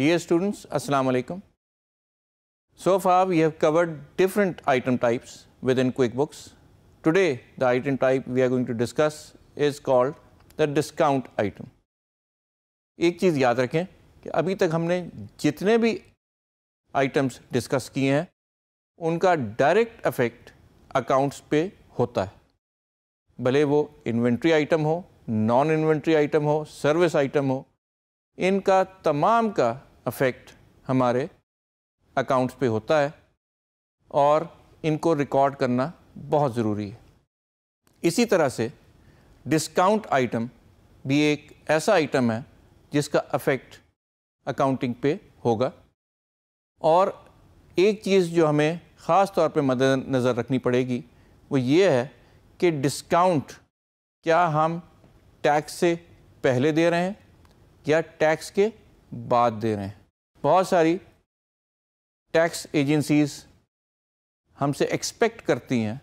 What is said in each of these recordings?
Dear students, Assalamu alaikum. So far we have covered different item types within QuickBooks. Today the item type we are going to discuss is called the discount item. एक चीज़ याद रखें कि अभी तक हमने जितने भी items discuss किए हैं उनका डायरेक्ट इफेक्ट अकाउंट्स पे होता है भले वो इन्वेंट्री आइटम हो नॉन इन्वेंट्री आइटम हो सर्विस आइटम हो इनका तमाम का अफेक्ट हमारे अकाउंट्स पे होता है और इनको रिकॉर्ड करना बहुत ज़रूरी है इसी तरह से डिस्काउंट आइटम भी एक ऐसा आइटम है जिसका अफेक्ट अकाउंटिंग पे होगा और एक चीज़ जो हमें ख़ास तौर पे मद नज़र रखनी पड़ेगी वो ये है कि डिस्काउंट क्या हम टैक्स से पहले दे रहे हैं या टैक्स के बात दे रहे हैं बहुत सारी टैक्स एजेंसीज हमसे एक्सपेक्ट करती हैं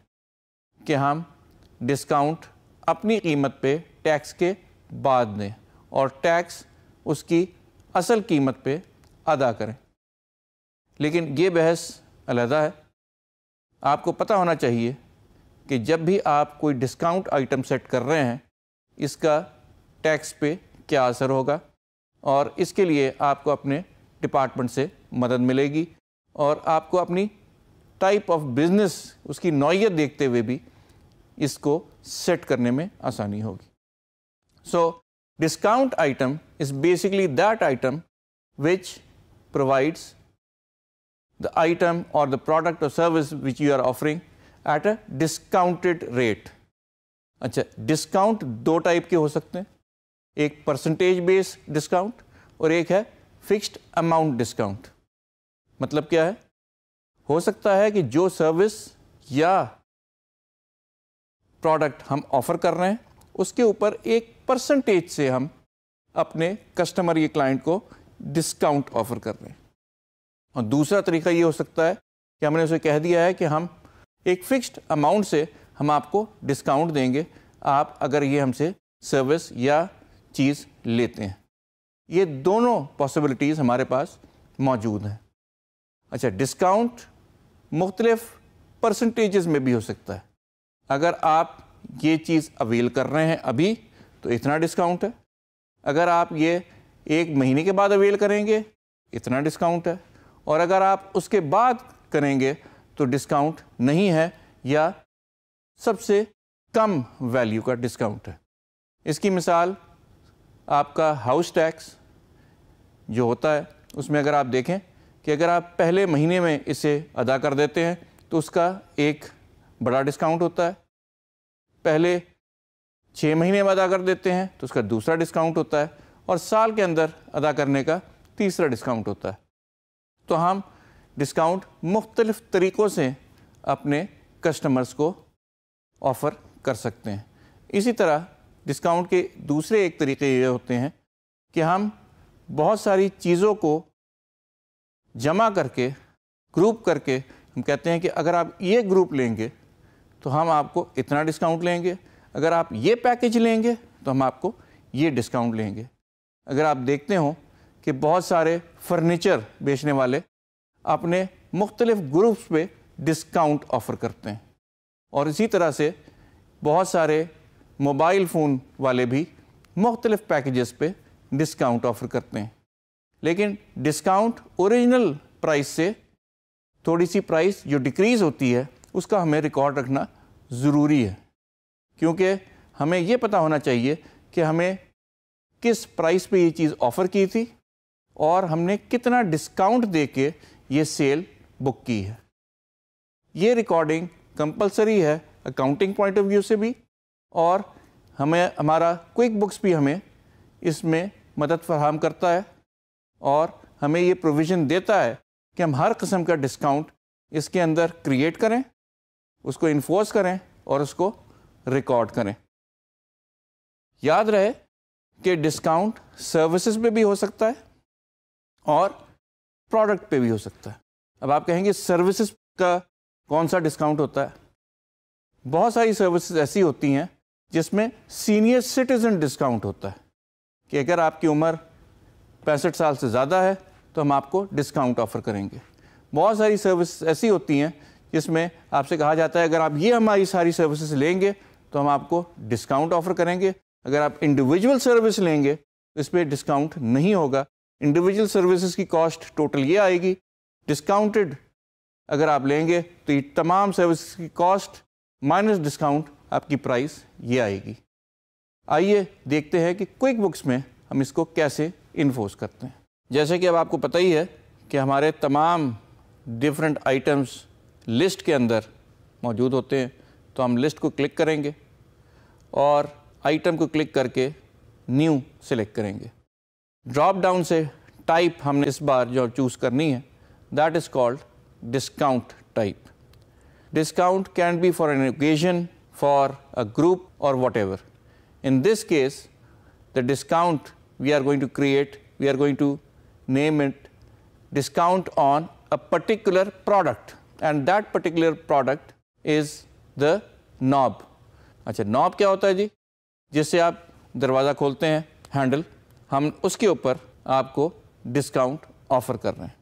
कि हम डिस्काउंट अपनी कीमत पे टैक्स के बाद दें और टैक्स उसकी असल कीमत पे अदा करें लेकिन ये बहस अलहदा है आपको पता होना चाहिए कि जब भी आप कोई डिस्काउंट आइटम सेट कर रहे हैं इसका टैक्स पे क्या असर होगा और इसके लिए आपको अपने डिपार्टमेंट से मदद मिलेगी और आपको अपनी टाइप ऑफ बिज़नेस उसकी नौीयत देखते हुए भी इसको सेट करने में आसानी होगी so discount item is basically that item which provides the item और द प्रोडक्ट और service which you are offering at a discounted rate अच्छा डिस्काउंट दो टाइप के हो सकते हैं एक परसेंटेज बेस डिस्काउंट और एक है फिक्स्ड अमाउंट डिस्काउंट मतलब क्या है हो सकता है कि जो सर्विस या प्रोडक्ट हम ऑफ़र कर रहे हैं उसके ऊपर एक परसेंटेज से हम अपने कस्टमर या क्लाइंट को डिस्काउंट ऑफ़र कर रहे हैं और दूसरा तरीका ये हो सकता है कि हमने उसे कह दिया है कि हम एक फ़िक्स्ड अमाउंट से हम आपको डिस्काउंट देंगे आप अगर ये हमसे सर्विस या चीज़ लेते हैं ये दोनों पॉसिबिलिटीज़ हमारे पास मौजूद हैं अच्छा डिस्काउंट मुख्तलिफ परसेंटेजेस में भी हो सकता है अगर आप ये चीज़ अवेल कर रहे हैं अभी तो इतना डिस्काउंट है अगर आप ये एक महीने के बाद अवेल करेंगे इतना डिस्काउंट है और अगर आप उसके बाद करेंगे तो डिस्काउंट नहीं है या सबसे कम वैल्यू का डिस्काउंट है इसकी मिसाल आपका हाउस टैक्स जो होता है उसमें अगर आप देखें कि अगर आप पहले महीने में इसे अदा कर देते हैं तो उसका एक बड़ा डिस्काउंट होता है पहले छः महीने में अदा कर देते हैं तो उसका दूसरा डिस्काउंट होता है और साल के अंदर अदा करने का तीसरा डिस्काउंट होता है तो हम डिस्काउंट मुख्तलिफ़ तरीक़ों से अपने कस्टमर्स को ऑफ़र कर सकते हैं इसी तरह डिस्काउंट के दूसरे एक तरीके ये होते हैं कि हम बहुत सारी चीज़ों को जमा करके ग्रुप करके हम कहते हैं कि अगर आप ये ग्रुप लेंगे तो हम आपको इतना डिस्काउंट लेंगे अगर आप ये पैकेज लेंगे तो हम आपको ये डिस्काउंट लेंगे अगर आप देखते हो कि बहुत सारे फर्नीचर बेचने वाले अपने मुख्तलिफ़ ग्रुप्स पे डिस्काउंट ऑफ़र करते हैं और इसी तरह से बहुत सारे मोबाइल फ़ोन वाले भी मुख्तलिफ पैकेजेस पे डिस्काउंट ऑफ़र करते हैं लेकिन डिस्काउंट ओरिजिनल प्राइस से थोड़ी सी प्राइस जो डिक्रीज़ होती है उसका हमें रिकॉर्ड रखना ज़रूरी है क्योंकि हमें ये पता होना चाहिए कि हमें किस प्राइस पे ये चीज़ ऑफ़र की थी और हमने कितना डिस्काउंट दे के ये सेल बुक की है ये रिकॉर्डिंग कंपलसरी है अकाउंटिंग पॉइंट ऑफ व्यू से भी और हमें हमारा क्विक बुक्स भी हमें इसमें मदद फरहम करता है और हमें ये प्रोविज़न देता है कि हम हर कस्म का डिस्काउंट इसके अंदर क्रिएट करें उसको इन्फोर्स करें और उसको रिकॉर्ड करें याद रहे कि डिस्काउंट सर्विसेज पे भी हो सकता है और प्रोडक्ट पे भी हो सकता है अब आप कहेंगे सर्विसेज का कौन सा डिस्काउंट होता है बहुत सारी सर्विसेज ऐसी होती हैं जिसमें सीनियर सिटीज़न डिस्काउंट होता है कि अगर आपकी उम्र पैंसठ साल से ज़्यादा है तो हम आपको डिस्काउंट ऑफ़र करेंगे बहुत सारी सर्विस ऐसी होती हैं जिसमें आपसे कहा जाता है अगर आप ये हमारी सारी सर्विसेज लेंगे तो हम आपको डिस्काउंट ऑफ़र करेंगे अगर आप इंडिविजुअल सर्विस लेंगे तो इस पर डिस्काउंट नहीं होगा इंडिविजुअल सर्विसेज की कॉस्ट टोटल ये आएगी डिस्काउंटेड अगर आप लेंगे तो ये तमाम सर्विस की कॉस्ट माइनस डिस्काउंट आपकी प्राइस ये आएगी आइए देखते हैं कि क्विक बुक्स में हम इसको कैसे इन्फोर्स करते हैं जैसे कि अब आपको पता ही है कि हमारे तमाम डिफरेंट आइटम्स लिस्ट के अंदर मौजूद होते हैं तो हम लिस्ट को क्लिक करेंगे और आइटम को क्लिक करके न्यू सेलेक्ट करेंगे ड्रॉप डाउन से टाइप हमने इस बार जो चूज़ करनी है that is called discount type discount can be for an occasion for a group or whatever. In this case, the discount we are going to create, we are going to name it discount on a particular product and that particular product is the knob. अच्छा knob क्या होता है जी जिससे आप दरवाज़ा खोलते हैं handle हम उसके ऊपर आपको डिस्काउंट ऑफ़र कर रहे हैं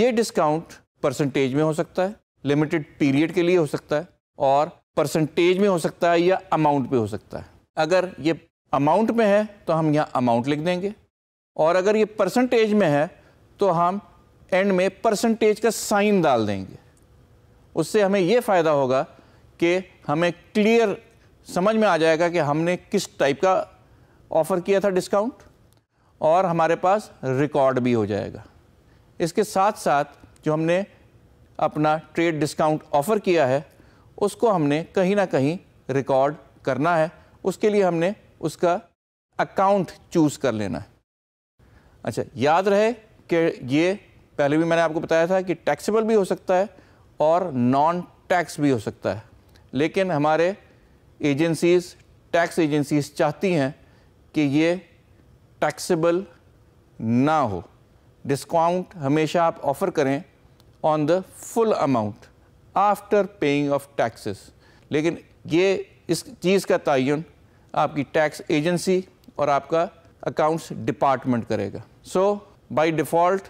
ये डिस्काउंट परसेंटेज में हो सकता है लिमिटेड पीरियड के लिए हो सकता है और परसेंटेज में हो सकता है या अमाउंट पे हो सकता है अगर ये अमाउंट में है तो हम यहाँ अमाउंट लिख देंगे और अगर ये परसेंटेज में है तो हम एंड में परसेंटेज का साइन डाल देंगे उससे हमें ये फ़ायदा होगा कि हमें क्लियर समझ में आ जाएगा कि हमने किस टाइप का ऑफ़र किया था डिस्काउंट और हमारे पास रिकॉर्ड भी हो जाएगा इसके साथ साथ जो हमने अपना ट्रेड डिस्काउंट ऑफ़र किया है उसको हमने कहीं ना कहीं रिकॉर्ड करना है उसके लिए हमने उसका अकाउंट चूज़ कर लेना है अच्छा याद रहे कि ये पहले भी मैंने आपको बताया था कि टैक्सेबल भी हो सकता है और नॉन टैक्स भी हो सकता है लेकिन हमारे एजेंसीज टैक्स एजेंसीज चाहती हैं कि ये टैक्सेबल ना हो डिस्काउंट हमेशा आप ऑफ़र करें on the full amount after paying off taxes लेकिन ये इस चीज़ का तयन आपकी टैक्स एजेंसी और आपका अकाउंट्स डिपार्टमेंट करेगा so by default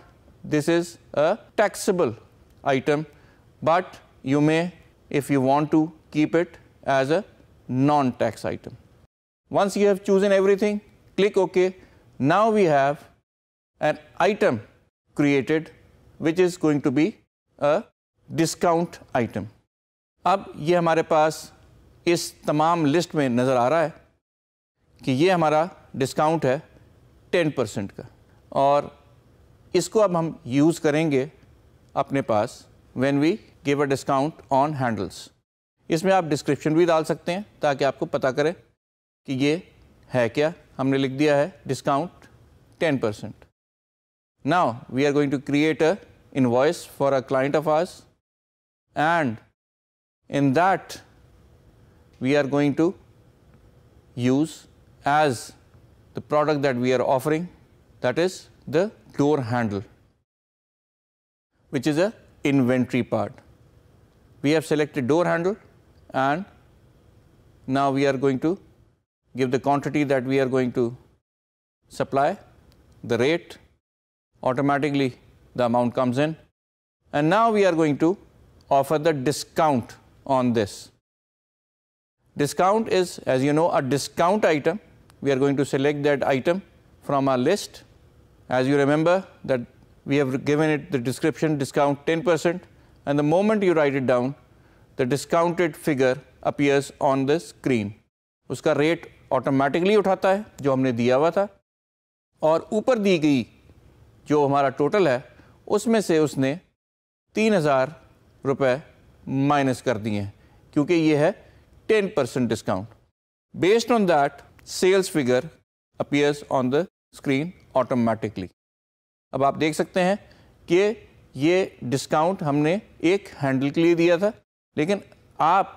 this is a taxable item but you may if you want to keep it as a non tax item once you have choose in everything click okay now we have an item created which is going to be a discount item अब ये हमारे पास इस तमाम list में नज़र आ रहा है कि ये हमारा डिस्काउंट है टेन परसेंट का और इसको अब हम यूज़ करेंगे अपने पास when we give a discount on handles इसमें आप डिस्क्रिप्शन भी डाल सकते हैं ताकि आपको पता करें कि ये है क्या हमने लिख दिया है discount ten percent now we are going to create a invoice for a client of ours and in that we are going to use as the product that we are offering that is the door handle which is a inventory part. We have selected door handle and now we are going to give the quantity that we are going to supply, the rate, automatically the amount comes in and now we are going to offer the discount on this. Discount is, as you know, a discount item. We are going to select that item from our list. As you remember that we have given it the description discount 10 percent and the moment you write it down, the discounted figure appears on the screen. उसका rate automatically उठाता है जो हमने दिया हुआ था और ऊपर दी गई जो हमारा total है उसमें से उसने 3000 रुपए माइनस कर दिए हैं क्योंकि ये है ten percent discount based on that sales figure appears on the screen automatically अब आप देख सकते हैं कि ये डिस्काउंट हमने एक हैंडल के लिए दिया था लेकिन आप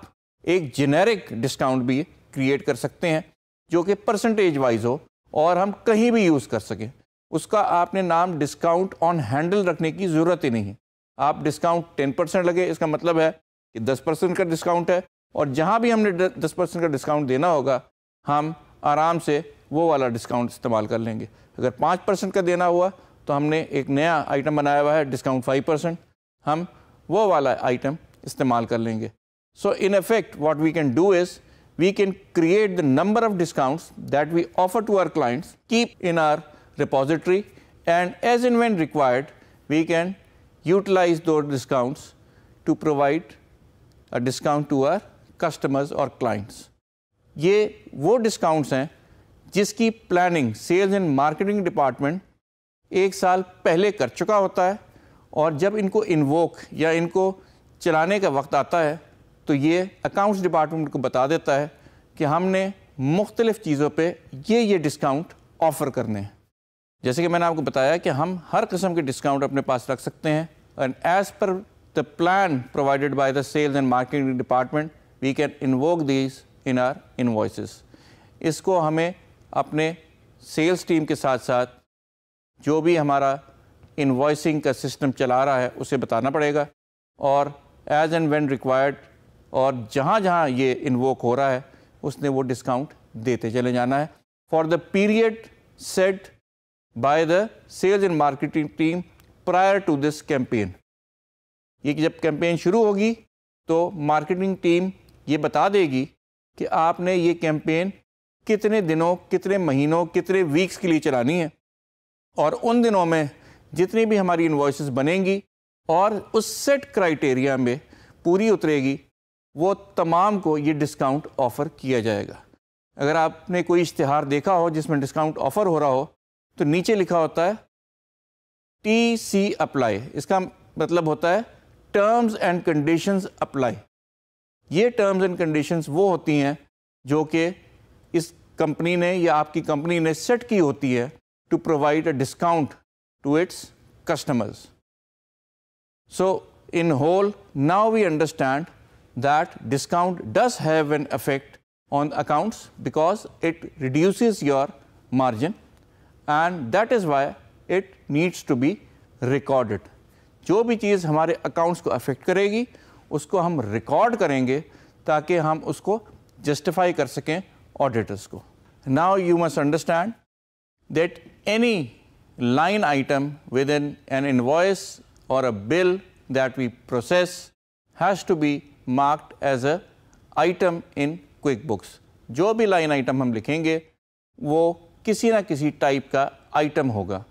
एक जेनेरिक डिस्काउंट भी क्रिएट कर सकते हैं जो कि परसेंटेज वाइज हो और हम कहीं भी यूज़ कर सकें उसका आपने नाम डिस्काउंट ऑन हैंडल रखने की ज़रूरत ही नहीं है आप डिस्काउंट टेन परसेंट लगे इसका मतलब है कि दस परसेंट का डिस्काउंट है और जहाँ भी हमने दस परसेंट का डिस्काउंट देना होगा हम आराम से वो वाला डिस्काउंट इस्तेमाल कर लेंगे अगर पाँच परसेंट का देना हुआ तो हमने एक नया आइटम बनाया हुआ है डिस्काउंट फाइव परसेंट हम वो वाला आइटम इस्तेमाल कर लेंगे so in effect what we can do is we can create the number of discounts that we offer to our clients keep in our repository and as in when required we can utilize those discounts to provide a discount to our customers or clients. ये वो discounts हैं जिसकी planning sales and marketing department एक साल पहले कर चुका होता है और जब इनको invoke या इनको चलाने का वक्त आता है तो ये accounts department को बता देता है कि हमने मुख्तलिफ़ चीज़ों पे ये ये discount offer करने हैं जैसे कि मैंने आपको बताया कि हम हर किस्म के डिस्काउंट अपने पास रख सकते हैं and as per the plan provided by the sales and marketing department we can invoke these in our invoice इसको हमें अपने सेल्स टीम के साथ साथ जो भी हमारा इन्वॉइसिंग का सिस्टम चला रहा है उसे बताना पड़ेगा और एज एंड वेन रिक्वायर्ड और जहाँ जहाँ ये इन्वोक हो रहा है उसने वो डिस्काउंट देते चले जाना है for the period set by the sales and marketing team prior to this campaign. ये कि जब कैंपेन शुरू होगी तो मार्केटिंग टीम ये बता देगी कि आपने ये कैंपेन कितने दिनों कितने महीनों कितने वीक्स के लिए चलानी है और उन दिनों में जितनी भी हमारी इन्वाइस बनेंगी और उस सेट क्राइटेरिया में पूरी उतरेगी वो तमाम को ये डिस्काउंट ऑफ़र किया जाएगा अगर आपने कोई इश्तहार देखा हो जिसमें डिस्काउंट ऑफ़र हो रहा हो तो नीचे लिखा होता है टी सी अप्लाई इसका मतलब होता है टर्म्स एंड कंडीशंस अप्लाई ये टर्म्स एंड कंडीशंस वो होती हैं जो कि इस कंपनी ने या आपकी कंपनी ने सेट की होती है to provide a discount to its customers so in whole now we understand that discount does have an effect on accounts because it reduces your margin and that is why it needs to be recorded. जो भी चीज़ हमारे accounts को affect करेगी उसको हम record करेंगे ताकि हम उसको justify कर सकें auditors को Now you must understand that any line item within an invoice or a bill that we process has to be marked as a item in QuickBooks. जो भी line item हम लिखेंगे वो किसी ना किसी टाइप का आइटम होगा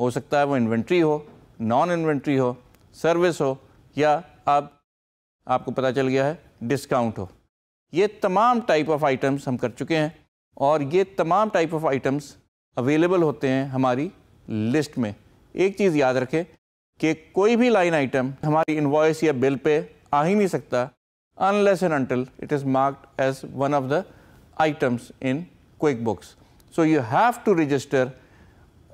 हो सकता है वो इन्वेंट्री हो नॉन इन्वेंट्री हो सर्विस हो या अब आपको पता चल गया है डिस्काउंट हो ये तमाम टाइप ऑफ आइटम्स हम कर चुके हैं और ये तमाम टाइप ऑफ आइटम्स अवेलेबल होते हैं हमारी लिस्ट में एक चीज़ याद रखें कि कोई भी लाइन आइटम हमारी इन्वॉइस या बिल पे आ ही नहीं सकता unless and until it is marked as one of the items in QuickBooks So, you have to register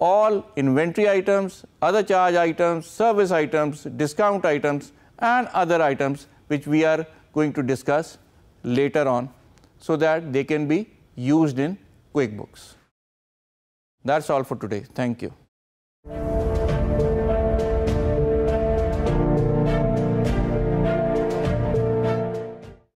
all inventory items, other charge items, service items, discount items and other items which we are going to discuss later on so that they can be used in QuickBooks. That is all for today. Thank you.